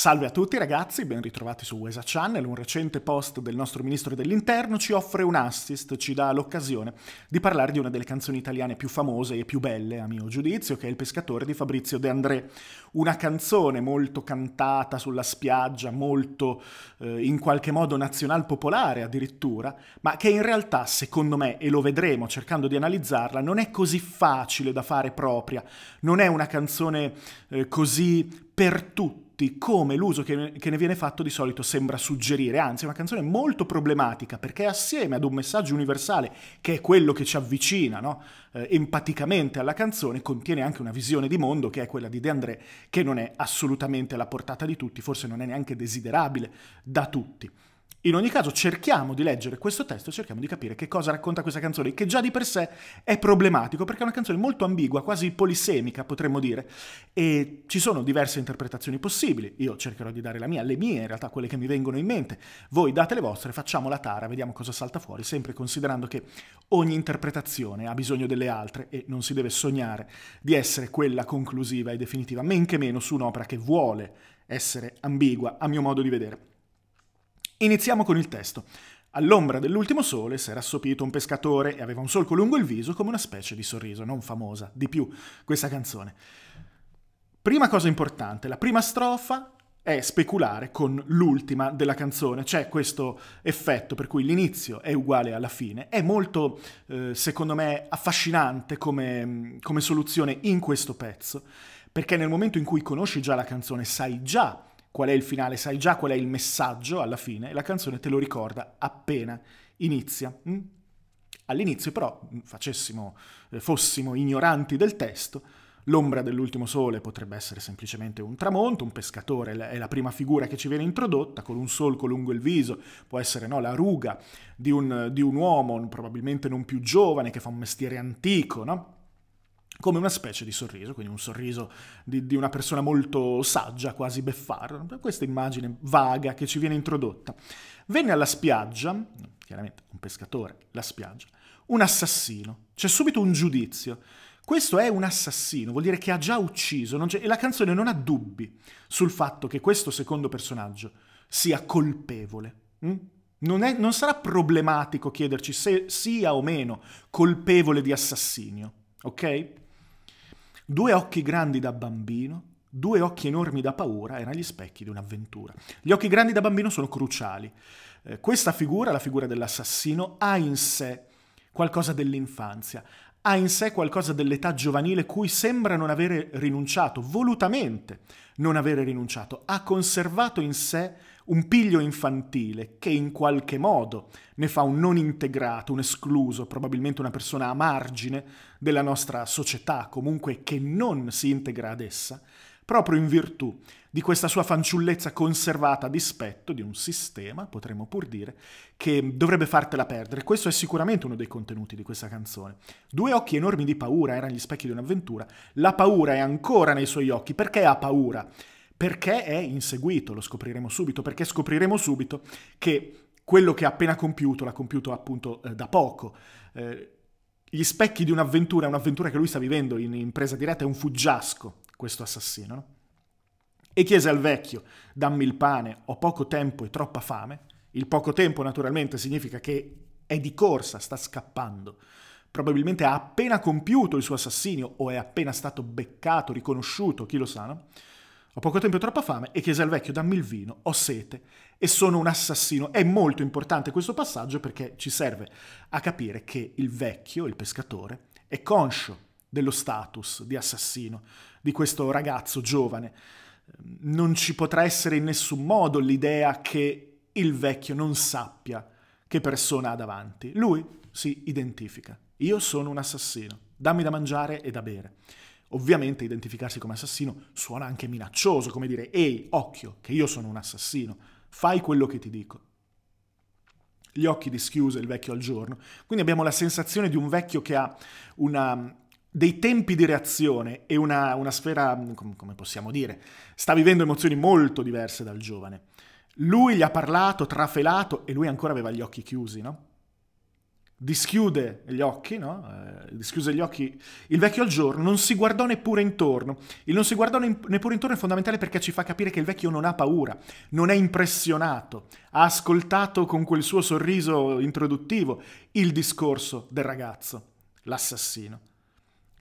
Salve a tutti ragazzi, ben ritrovati su Wesa Channel. Un recente post del nostro ministro dell'interno ci offre un assist, ci dà l'occasione di parlare di una delle canzoni italiane più famose e più belle, a mio giudizio, che è Il pescatore di Fabrizio De André. Una canzone molto cantata sulla spiaggia, molto eh, in qualche modo nazional popolare addirittura, ma che in realtà, secondo me, e lo vedremo cercando di analizzarla, non è così facile da fare propria. Non è una canzone eh, così per tutti tutti come l'uso che, che, ne viene fatto di solito sembra suggerire, anzi è una canzone molto problematica perché assieme ad un messaggio universale che è quello che ci avvicina no? eh, empaticamente alla canzone contiene anche una visione di mondo che è quella di De André che non è assolutamente alla portata di tutti, forse non è neanche desiderabile da tutti. In ogni caso cerchiamo di leggere questo testo, cerchiamo di capire che cosa racconta questa canzone, che già di per sé è problematico perché è una canzone molto ambigua, quasi polisemica potremmo dire, e ci sono diverse interpretazioni possibili, io cercherò di dare la mia, le mie in realtà, quelle che mi vengono in mente, voi date le vostre, facciamo la tara, vediamo cosa salta fuori, sempre considerando che ogni interpretazione ha bisogno delle altre e non si deve sognare di essere quella conclusiva e definitiva, men che meno su un'opera che vuole essere ambigua, a mio modo di vedere. Iniziamo con il testo. All'ombra dell'ultimo sole s'era assopito un pescatore e aveva un solco lungo il viso come una specie di sorriso, non famosa, di più, questa canzone. Prima cosa importante, la prima strofa è speculare con l'ultima della canzone, c'è questo effetto per cui l'inizio è uguale alla fine, è molto, eh, secondo me, affascinante come, come soluzione in questo pezzo, perché nel momento in cui conosci già la canzone sai già qual è il finale, sai già qual è il messaggio alla fine e la canzone te lo ricorda appena inizia. Mm? All'inizio però mm, facessimo, eh, fossimo ignoranti del testo, L'ombra dell'ultimo sole potrebbe essere semplicemente un tramonto, un pescatore è la prima figura che ci viene introdotta, con un solco lungo il viso, può essere no, la ruga di un, di un uomo probabilmente non più giovane che fa un mestiere antico, no? come una specie di sorriso, quindi un sorriso di, di una persona molto saggia, quasi beffardo. Questa immagine vaga che ci viene introdotta. Venne alla spiaggia, chiaramente un pescatore, la spiaggia, un assassino. C'è subito un giudizio. Questo è un assassino, vuol dire che ha già ucciso, e la canzone non ha dubbi sul fatto che questo secondo personaggio sia colpevole. Mm? Non, è, non sarà problematico chiederci se sia o meno colpevole di assassinio, ok? Due occhi grandi da bambino, due occhi enormi da paura erano gli specchi di un'avventura. Gli occhi grandi da bambino sono cruciali. Eh, questa figura, la figura dell'assassino, ha in sé qualcosa dell'infanzia, ha in sé qualcosa dell'età giovanile cui sembra non avere rinunciato, volutamente non avere rinunciato, ha conservato in sé un piglio infantile che in qualche modo ne fa un non integrato, un escluso, probabilmente una persona a margine della nostra società, comunque che non si integra ad essa, proprio in virtù di questa sua fanciullezza conservata a dispetto di un sistema, potremmo pur dire, che dovrebbe fartela perdere. Questo è sicuramente uno dei contenuti di questa canzone. Due occhi enormi di paura erano gli specchi di un'avventura. La paura è ancora nei suoi occhi. Perché ha paura? Perché è inseguito, lo scopriremo subito, perché scopriremo subito che quello che ha appena compiuto l'ha compiuto appunto eh, da poco. Eh, gli specchi di un'avventura, un'avventura che lui sta vivendo in, impresa diretta, è un fuggiasco questo assassino. No? E chiese al vecchio, dammi il pane, ho poco tempo e troppa fame. Il poco tempo naturalmente significa che è di corsa, sta scappando. Probabilmente ha appena compiuto il suo assassinio o è appena stato beccato, riconosciuto, chi lo sa, no? Ho poco tempo e troppa fame e chiese al vecchio dammi il vino, ho sete e sono un assassino. È molto importante questo passaggio perché ci serve a capire che il vecchio, il pescatore, è conscio dello status di assassino di questo ragazzo giovane. Non ci potrà essere in nessun modo l'idea che il vecchio non sappia che persona ha davanti. Lui si identifica. Io sono un assassino, dammi da mangiare e da bere. Ovviamente identificarsi come assassino suona anche minaccioso, come dire, ehi, occhio, che io sono un assassino, fai quello che ti dico. Gli occhi dischiuse il vecchio al giorno, quindi abbiamo la sensazione di un vecchio che ha una, dei tempi di reazione e una, una sfera, come possiamo dire, sta vivendo emozioni molto diverse dal giovane. Lui gli ha parlato, trafelato e lui ancora aveva gli occhi chiusi, no? dischiude gli occhi, no? eh, dischiuse gli occhi il vecchio al giorno, non si guardò neppure intorno. Il non si guardò neppure intorno è fondamentale perché ci fa capire che il vecchio non ha paura, non è impressionato, ha ascoltato con quel suo sorriso introduttivo il discorso del ragazzo, l'assassino.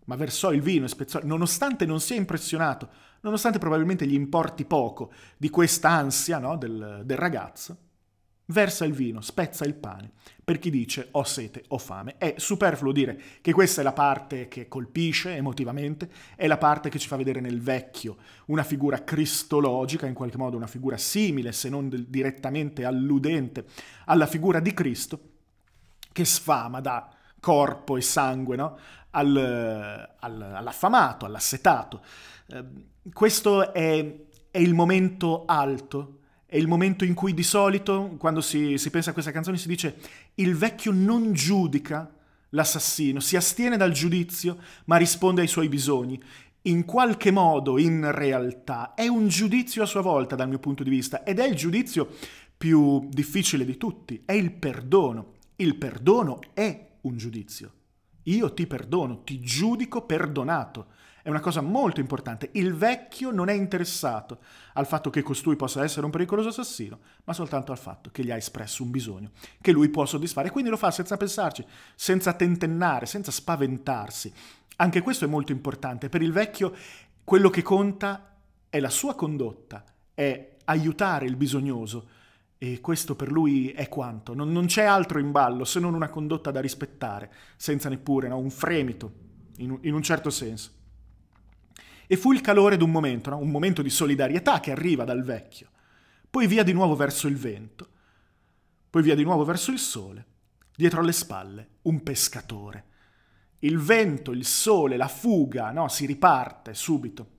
Ma versò il vino e spezzò, nonostante non sia impressionato, nonostante probabilmente gli importi poco di questa ansia no? del, del ragazzo, versa il vino, spezza il pane, per chi dice ho sete, ho fame. È superfluo dire che questa è la parte che colpisce emotivamente, è la parte che ci fa vedere nel vecchio una figura cristologica, in qualche modo una figura simile, se non direttamente alludente alla figura di Cristo, che sfama da corpo e sangue no? Al, al, all'affamato, all'assetato. Eh, questo è, è il momento alto è il momento in cui di solito, quando si, si pensa a questa canzone, si dice il vecchio non giudica l'assassino, si astiene dal giudizio ma risponde ai suoi bisogni in qualche modo, in realtà, è un giudizio a sua volta dal mio punto di vista ed è il giudizio più difficile di tutti, è il perdono. Il perdono è un giudizio. Io ti perdono, ti giudico perdonato. È una cosa molto importante. Il vecchio non è interessato al fatto che costui possa essere un pericoloso assassino, ma soltanto al fatto che gli ha espresso un bisogno che lui può soddisfare. E quindi lo fa senza pensarci, senza tentennare, senza spaventarsi. Anche questo è molto importante. Per il vecchio quello che conta è la sua condotta, è aiutare il bisognoso. E questo per lui è quanto. Non, non c'è altro in ballo se non una condotta da rispettare, senza neppure no, un fremito, in in un certo senso. E fu il calore d'un momento, no? un momento di solidarietà che arriva dal vecchio. Poi via di nuovo verso il vento. Poi via di nuovo verso il sole. Dietro alle spalle un pescatore. Il vento, il sole, la fuga, no? si riparte subito.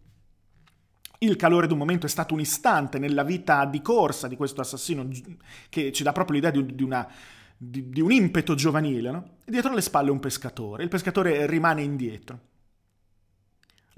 Il calore d'un momento è stato un istante nella vita di corsa di questo assassino che ci dà proprio l'idea di, una, di, di un impeto giovanile. No? Dietro alle spalle un pescatore. Il pescatore rimane indietro.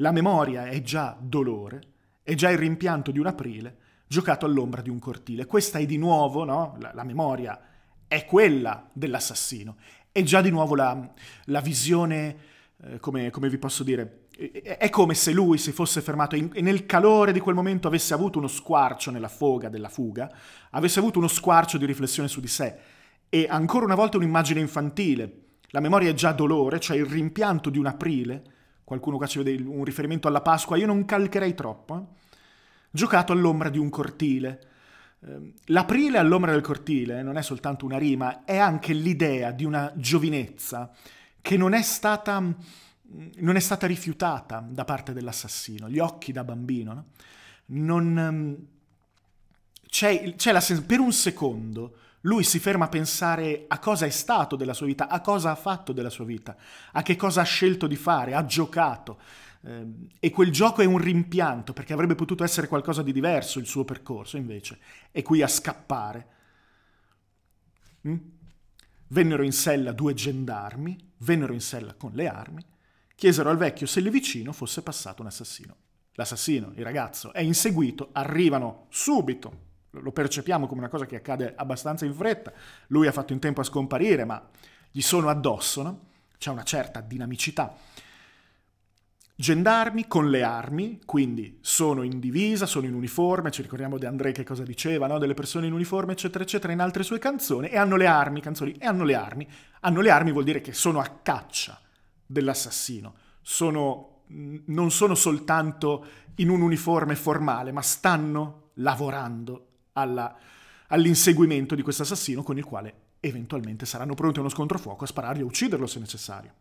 La memoria è già dolore, è già il rimpianto di un aprile giocato all'ombra di un cortile. Questa è di nuovo, no? la, la memoria è quella dell'assassino. È già di nuovo la, la visione, eh, come, come, vi posso dire, è come se lui si fosse fermato in, e nel calore di quel momento avesse avuto uno squarcio nella foga della fuga, avesse avuto uno squarcio di riflessione su di sé. E ancora una volta un'immagine infantile. La memoria è già dolore, cioè il rimpianto di un aprile qualcuno qua ci vede un riferimento alla Pasqua, io non calcherei troppo, eh? giocato all'ombra di un cortile. Ehm, l'aprile all'ombra del cortile non è soltanto una rima, è anche l'idea di una giovinezza che non è stata, mm, non è stata rifiutata da parte dell'assassino, gli occhi da bambino. No? Non, ehm, c'è, c'è la, per un secondo lui si ferma a pensare a cosa è stato della sua vita, a cosa ha fatto della sua vita, a che cosa ha scelto di fare, ha giocato. Ehm, e quel gioco è un rimpianto, perché avrebbe potuto essere qualcosa di diverso il suo percorso, invece è qui a scappare. Mm? Vennero in sella due gendarmi, vennero in sella con le armi, chiesero al vecchio se lì vicino fosse passato un assassino. L'assassino, il ragazzo, è inseguito, arrivano subito lo percepiamo come una cosa che accade abbastanza in fretta, lui ha fatto in tempo a scomparire, ma gli sono addosso, no? c'è una certa dinamicità. Gendarmi con le armi, quindi sono in divisa, sono in uniforme, ci ricordiamo di André che cosa diceva, no? delle persone in uniforme, eccetera, eccetera, in altre sue canzoni, e hanno le armi, canzoni, e hanno le armi. Hanno le armi vuol dire che sono a caccia dell'assassino, sono, non sono soltanto in un uniforme formale, ma stanno lavorando alla, all'inseguimento di questo assassino con il quale eventualmente saranno pronti a uno scontrofuoco a sparargli o ucciderlo se necessario.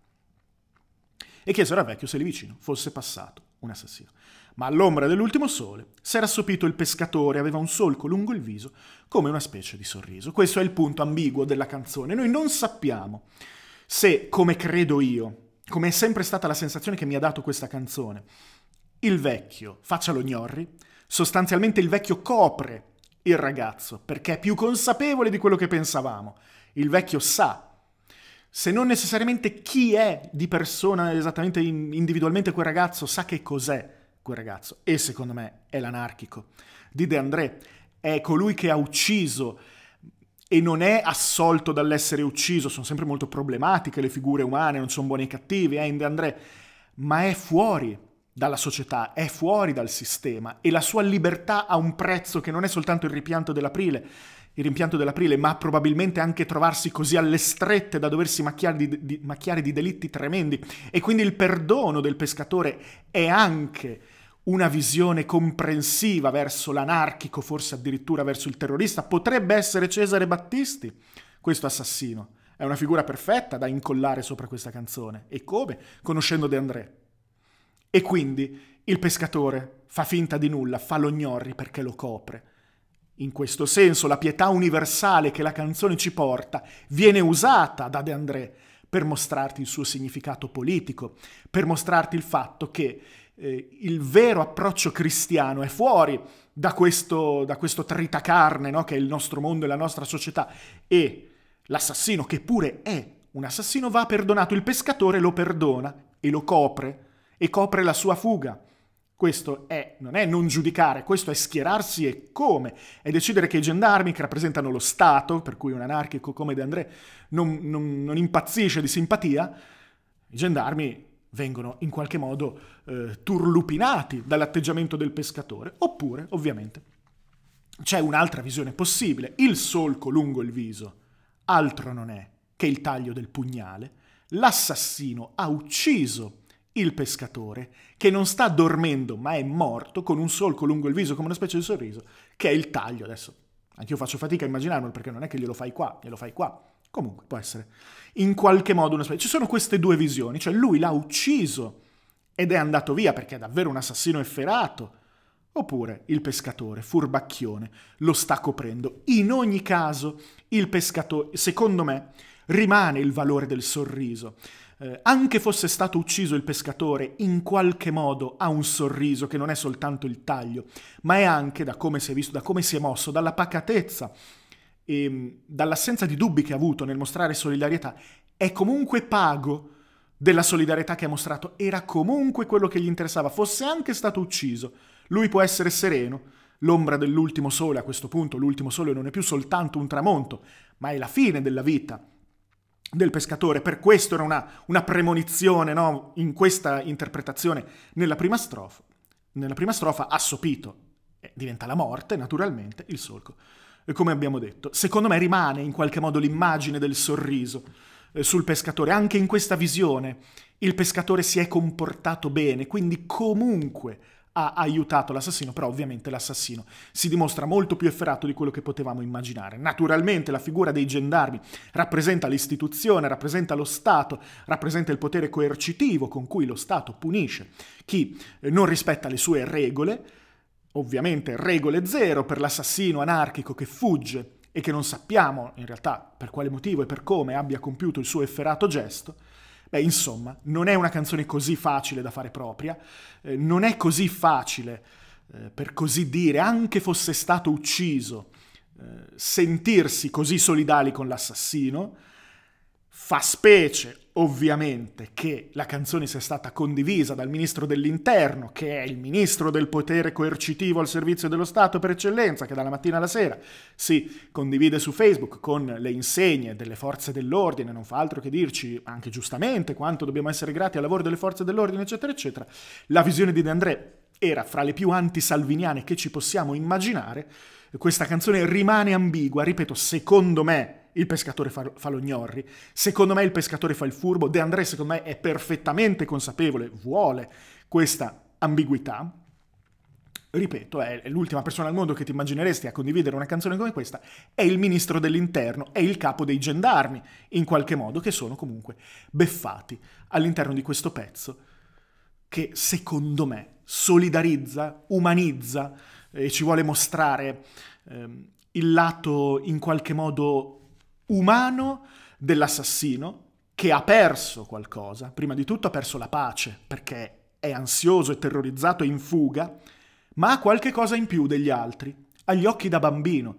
E chiesero al Vecchio se lì vicino fosse passato un assassino. Ma all'ombra dell'ultimo sole si era assopito il pescatore, aveva un solco lungo il viso, come una specie di sorriso. Questo è il punto ambiguo della canzone. Noi non sappiamo se, come credo io, come è sempre stata la sensazione che mi ha dato questa canzone, il vecchio faccia lo gnorri, sostanzialmente il vecchio copre il ragazzo, perché è più consapevole di quello che pensavamo. Il vecchio sa, se non necessariamente chi è di persona esattamente individualmente quel ragazzo, sa che cos'è quel ragazzo. E secondo me è l'anarchico. Di De André è colui che ha ucciso e non è assolto dall'essere ucciso, sono sempre molto problematiche le figure umane, non sono buoni e cattivi, è eh, in De André, ma è fuori dalla società, è fuori dal sistema e la sua libertà ha un prezzo che non è soltanto il rimpianto dell'aprile, il rimpianto dell'aprile, ma probabilmente anche trovarsi così alle strette da doversi macchiare di, di, macchiare di delitti tremendi. E quindi il perdono del pescatore è anche una visione comprensiva verso l'anarchico, forse addirittura verso il terrorista. Potrebbe essere Cesare Battisti questo assassino. È una figura perfetta da incollare sopra questa canzone. E come? Conoscendo De André. E quindi il pescatore fa finta di nulla, fa lo gnorri perché lo copre. In questo senso la pietà universale che la canzone ci porta viene usata da De André per mostrarti il suo significato politico, per mostrarti il fatto che eh, il vero approccio cristiano è fuori da questo, da questo tritacarne no? che è il nostro mondo e la nostra società e l'assassino che pure è un assassino va perdonato, il pescatore lo perdona e lo copre e copre la sua fuga. Questo è, non è non giudicare, questo è schierarsi e come, è decidere che i gendarmi che rappresentano lo Stato, per cui un anarchico come De André non, non, non impazzisce di simpatia, i gendarmi vengono in qualche modo eh, turlupinati dall'atteggiamento del pescatore, oppure, ovviamente, c'è un'altra visione possibile, il solco lungo il viso, altro non è che il taglio del pugnale, l'assassino ha ucciso il pescatore, che non sta dormendo ma è morto, con un solco lungo il viso come una specie di sorriso, che è il taglio. Adesso, anche io faccio fatica a immaginarlo perché non è che glielo fai qua, glielo fai qua. Comunque, può essere in qualche modo una specie. Ci sono queste due visioni, cioè lui l'ha ucciso ed è andato via perché è davvero un assassino efferato. Oppure il pescatore, furbacchione, lo sta coprendo. In ogni caso, il pescatore, secondo me, rimane il valore del sorriso eh, anche fosse stato ucciso il pescatore, in qualche modo ha un sorriso che non è soltanto il taglio, ma è anche, da come si è visto, da come si è mosso, dalla pacatezza e mm, dall'assenza di dubbi che ha avuto nel mostrare solidarietà, è comunque pago della solidarietà che ha mostrato, era comunque quello che gli interessava, fosse anche stato ucciso. Lui può essere sereno, l'ombra dell'ultimo sole a questo punto, l'ultimo sole non è più soltanto un tramonto, ma è la fine della vita del pescatore. Per questo era una, una premonizione no? in questa interpretazione. Nella prima strofa, nella prima strofa assopito, eh, diventa la morte, naturalmente, il solco. E come abbiamo detto, secondo me rimane in qualche modo l'immagine del sorriso eh, sul pescatore. Anche in questa visione il pescatore si è comportato bene, quindi comunque ha aiutato l'assassino, però ovviamente l'assassino si dimostra molto più efferato di quello che potevamo immaginare. Naturalmente la figura dei gendarmi rappresenta l'istituzione, rappresenta lo Stato, rappresenta il potere coercitivo con cui lo Stato punisce chi eh, non rispetta le sue regole, ovviamente regole zero per l'assassino anarchico che fugge e che non sappiamo in realtà per quale motivo e per come abbia compiuto il suo efferato gesto, Beh, insomma, non è una canzone così facile da fare propria, eh, non è così facile, eh, per così dire, anche fosse stato ucciso, eh, sentirsi così solidali con l'assassino, fa specie, ovviamente che la canzone sia stata condivisa dal ministro dell'interno, che è il ministro del potere coercitivo al servizio dello Stato per eccellenza, che dalla mattina alla sera si condivide su Facebook con le insegne delle forze dell'ordine, non fa altro che dirci anche giustamente quanto dobbiamo essere grati al lavoro delle forze dell'ordine, eccetera, eccetera. La visione di De André era fra le più antisalviniane che ci possiamo immaginare. Questa canzone rimane ambigua, ripeto, secondo me il pescatore fa, fa lo gnorri, secondo me il pescatore fa il furbo, De André secondo me è perfettamente consapevole, vuole questa ambiguità, ripeto, è l'ultima persona al mondo che ti immagineresti a condividere una canzone come questa, è il ministro dell'interno, è il capo dei gendarmi, in qualche modo, che sono comunque beffati all'interno di questo pezzo che secondo me solidarizza, umanizza eh, e ci vuole mostrare ehm, il lato in qualche modo umano dell'assassino che ha perso qualcosa, prima di tutto ha perso la pace perché è ansioso e terrorizzato e in fuga, ma ha qualche cosa in più degli altri, ha gli occhi da bambino.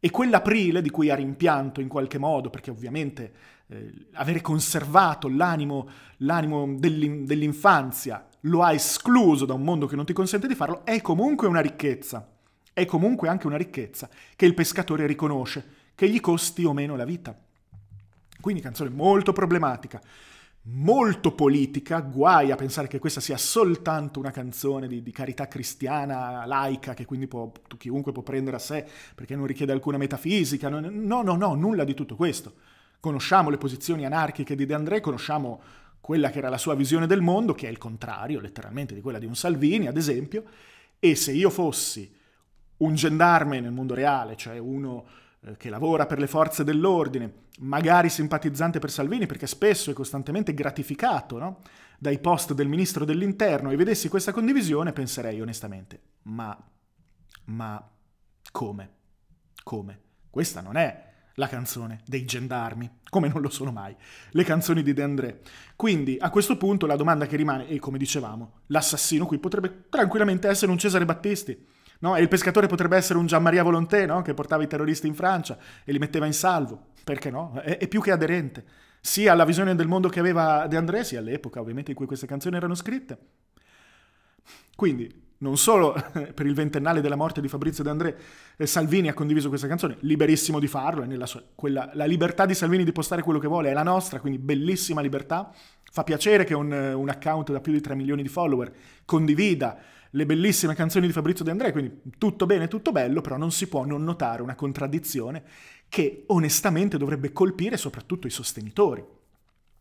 E quell'aprile di cui ha rimpianto in qualche modo, perché ovviamente eh, avere conservato l'animo, l'animo dell'in- dell'infanzia lo ha escluso da un mondo che non ti consente di farlo, è comunque una ricchezza. È comunque anche una ricchezza che il pescatore riconosce che gli costi o meno la vita. Quindi canzone molto problematica, molto politica, guai a pensare che questa sia soltanto una canzone di, di carità cristiana, laica, che quindi può, tu, chiunque può prendere a sé perché non richiede alcuna metafisica, no, no, no, no, nulla di tutto questo. Conosciamo le posizioni anarchiche di De André, conosciamo quella che era la sua visione del mondo, che è il contrario letteralmente di quella di un Salvini, ad esempio, e se io fossi un gendarme nel mondo reale, cioè uno eh, che lavora per le forze dell'ordine, magari simpatizzante per Salvini perché spesso è costantemente gratificato no? dai post del ministro dell'interno e vedessi questa condivisione penserei onestamente, ma, ma come? Come? Questa non è la canzone dei gendarmi, come non lo sono mai, le canzoni di De André. Quindi a questo punto la domanda che rimane, e come dicevamo, l'assassino qui potrebbe tranquillamente essere un Cesare Battisti, No? E il pescatore potrebbe essere un Gianmaria Volonté, no? che portava i terroristi in Francia e li metteva in salvo. Perché no? È, è più che aderente. Sia alla visione del mondo che aveva De André, sia all'epoca ovviamente in cui queste canzoni erano scritte. Quindi, non solo per il ventennale della morte di Fabrizio De André, eh, Salvini ha condiviso questa canzone, liberissimo di farlo, sua, quella, la libertà di Salvini di postare quello che vuole è la nostra, quindi bellissima libertà. Fa piacere che un, un account da più di 3 milioni di follower condivida le bellissime canzoni di Fabrizio De André, quindi tutto bene, tutto bello, però non si può non notare una contraddizione che onestamente dovrebbe colpire soprattutto i sostenitori.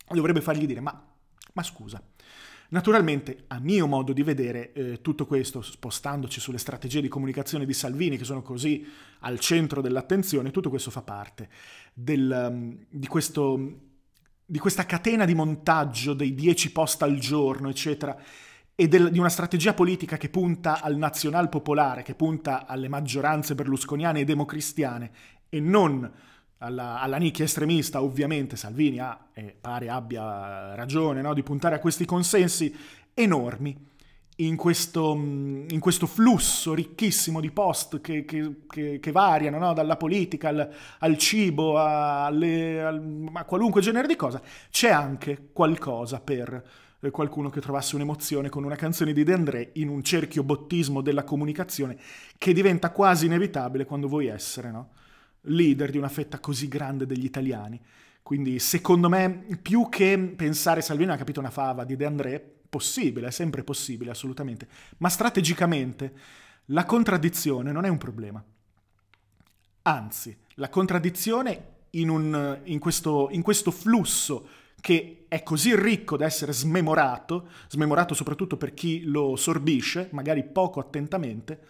Dovrebbe fargli dire, ma, ma scusa, Naturalmente, a mio modo di vedere, eh, tutto questo, spostandoci sulle strategie di comunicazione di Salvini, che sono così al centro dell'attenzione, tutto questo fa parte del, um, di, questo, di questa catena di montaggio dei 10 post al giorno, eccetera, e del, di una strategia politica che punta al nazionalpopolare, che punta alle maggioranze berlusconiane e democristiane e non alla, alla nicchia estremista, ovviamente Salvini ha, e pare abbia ragione, no? di puntare a questi consensi enormi in questo, in questo flusso ricchissimo di post che, che, che, che variano, no? dalla politica al, al cibo, a, alle, al, a qualunque genere di cosa, c'è anche qualcosa per qualcuno che trovasse un'emozione con una canzone di De André in un cerchio bottismo della comunicazione che diventa quasi inevitabile quando vuoi essere no? leader di una fetta così grande degli italiani. Quindi secondo me più che pensare Salvini ha capito una fava di De André, possibile, è sempre possibile assolutamente, ma strategicamente la contraddizione non è un problema. Anzi, la contraddizione in, un, in, questo, in questo flusso che è così ricco da essere smemorato, smemorato soprattutto per chi lo sorbisce, magari poco attentamente,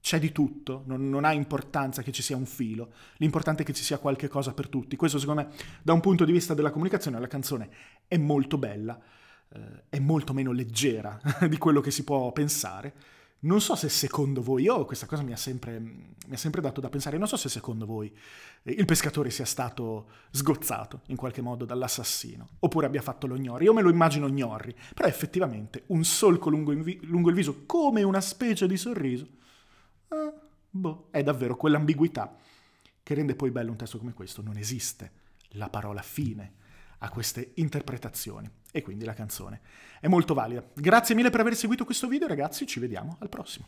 c'è di tutto, non, non, ha importanza che ci sia un filo, l'importante è che ci sia qualche cosa per tutti. Questo secondo me, da un punto di vista della comunicazione, la canzone è molto bella, eh, è molto meno leggera di quello che si può pensare non so se secondo voi, io oh, questa cosa mi ha, sempre, mi ha sempre dato da pensare, non so se secondo voi eh, il pescatore sia stato sgozzato in qualche modo dall'assassino, oppure abbia fatto lo gnorri. Io me lo immagino gnorri, però effettivamente un solco lungo, vi- lungo il viso come una specie di sorriso. Eh, boh, è davvero quell'ambiguità che rende poi bello un testo come questo. Non esiste la parola fine a queste interpretazioni e quindi la canzone è molto valida. Grazie mille per aver seguito questo video ragazzi, ci vediamo al prossimo.